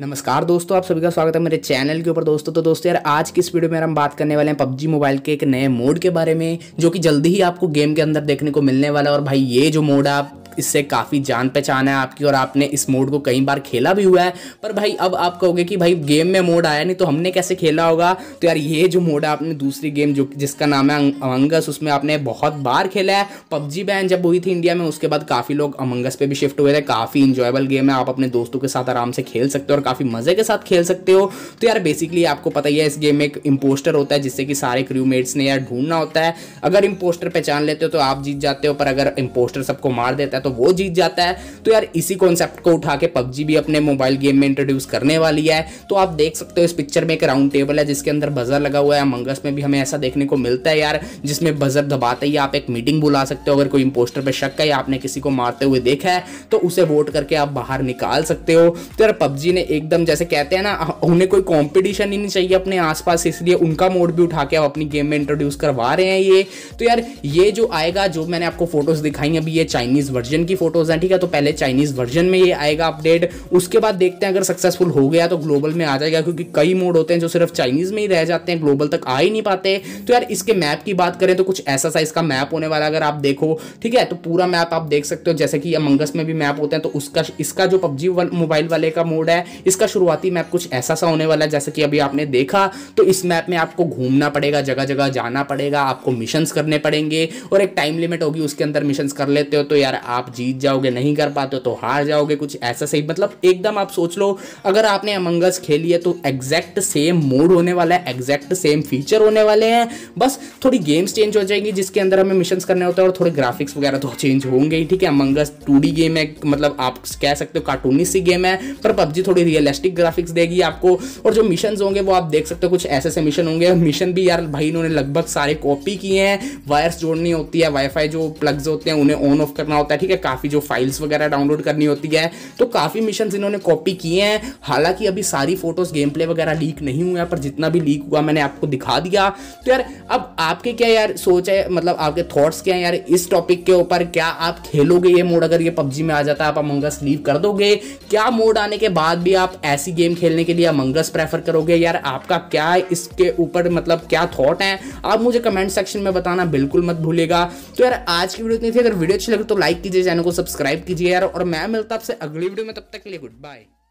नमस्कार दोस्तों आप सभी का स्वागत है मेरे चैनल के ऊपर दोस्तों तो दोस्तों यार आज की इस वीडियो में हम बात करने वाले हैं पबजी मोबाइल के एक नए मोड के बारे में जो कि जल्दी ही आपको गेम के अंदर देखने को मिलने वाला है और भाई ये जो मोड आप इससे काफ़ी जान पहचान है आपकी और आपने इस मोड को कई बार खेला भी हुआ है पर भाई अब आप कहोगे कि भाई गेम में मोड आया नहीं तो हमने कैसे खेला होगा तो यार ये जो मोड है आपने दूसरी गेम जो जिसका नाम है अमंगस उसमें आपने बहुत बार खेला है पबजी बैन जब हुई थी इंडिया में उसके बाद काफ़ी लोग अमंगस पे भी शिफ्ट हुए थे काफ़ी इंजॉयबल गेम है आप अपने दोस्तों के साथ आराम से खेल सकते हो और काफ़ी मज़े के साथ खेल सकते हो तो यार बेसिकली आपको पता ही है इस गेम में एक इम्पोस्टर होता है जिससे कि सारे क्रूमेट्स ने यार ढूंढना होता है अगर इम्पोस्टर पहचान लेते हो तो आप जीत जाते हो पर अगर इम्पोस्टर सबको मार देता है तो वो जीत जाता है तो यार इसी कॉन्सेप्ट को उठा के पबजी भी अपने मोबाइल गेम में इंट्रोड्यूस करने वाली है तो आप देख सकते हो इस पिक्चर में एक राउंड टेबल है जिसके अंदर बजर लगा हुआ है मंगस में भी हमें ऐसा देखने को मिलता है यार जिसमें बजर दबाते ही आप एक मीटिंग बुला सकते हो अगर कोई इंपोस्टर पर शक है या आपने किसी को मारते हुए देखा है तो उसे वोट करके आप बाहर निकाल सकते हो तो यार पबजी ने एकदम जैसे कहते हैं ना उन्हें कोई कॉम्पिटिशन ही नहीं चाहिए अपने आसपास इसलिए उनका मोड भी उठा के आप अपनी गेम में इंट्रोड्यूस करवा रहे हैं ये तो यार ये जो आएगा जो मैंने आपको फोटोज दिखाई अभी ये चाइनीज वर्जन वर्जन की फोटोज हैं ठीक है तो पहले चाइनीज वर्जन में ये आएगा अपडेट उसके बाद देखते हैं अगर सक्सेसफुल हो गया तो ग्लोबल में आ जाएगा क्योंकि कई मोड होते हैं जो सिर्फ चाइनीज में ही रह जाते हैं ग्लोबल तक आ ही नहीं पाते तो यार इसके मैप की बात करें तो कुछ ऐसा साइज का मैप होने वाला अगर आप देखो ठीक है तो पूरा मैप आप देख सकते हो जैसे कि अमंगस में भी मैप होते हैं तो उसका इसका जो पबजी मोबाइल वाले का मोड है इसका शुरुआती मैप कुछ ऐसा सा होने वाला है जैसे कि अभी आपने देखा तो इस मैप में आपको घूमना पड़ेगा जगह जगह जाना पड़ेगा आपको मिशन करने पड़ेंगे और एक टाइम लिमिट होगी उसके अंदर मिशन कर लेते हो तो यार आप आप जीत जाओगे नहीं कर पाते तो हार जाओगे कुछ ऐसा सही मतलब एकदम आप सोच लो अगर आपने अमंगस खेली है तो एग्जैक्ट सेम मोड होने वाला है एग्जैक्ट सेम फीचर होने वाले हैं बस थोड़ी गेम्स चेंज हो जाएंगी जिसके अंदर हमें मिशन करने होते हैं और थोड़े ग्राफिक्स वगैरह तो चेंज होंगे ही ठीक है अमंगस टू गेम है मतलब आप कह सकते हो कार्टूनिस सी गेम है पर पबजी थोड़ी रियलिस्टिक ग्राफिक्स देगी आपको और जो मिशन होंगे वो आप देख सकते हो कुछ ऐसे ऐसे मिशन होंगे मिशन भी यार भाई इन्होंने लगभग सारे कॉपी किए हैं वायर्स जोड़नी होती है वाईफाई जो प्लग्स होते हैं उन्हें ऑन ऑफ करना होता है ठीक है है काफ़ी जो फाइल्स वगैरह डाउनलोड करनी होती है तो काफ़ी मिशन इन्होंने कॉपी किए हैं हालांकि अभी सारी फोटोज गेम प्ले वगैरह लीक नहीं हुए हैं पर जितना भी लीक हुआ मैंने आपको दिखा दिया तो यार अब आपके क्या यार सोच है मतलब आपके थॉट्स क्या है यार इस टॉपिक के ऊपर क्या आप खेलोगे ये मोड अगर ये पबजी में आ जाता है आप अमंगस लीव कर दोगे क्या मोड आने के बाद भी आप ऐसी गेम खेलने के लिए अमंगस प्रेफर करोगे यार आपका क्या इसके ऊपर मतलब क्या थॉट है आप मुझे कमेंट सेक्शन में बताना बिल्कुल मत भूलेगा तो यार आज की वीडियो इतनी थी अगर वीडियो अच्छी लगे तो लाइक कीजिए चैनल को सब्सक्राइब कीजिए यार और मैं मिलता आपसे अगली वीडियो में तब तक के लिए गुड बाय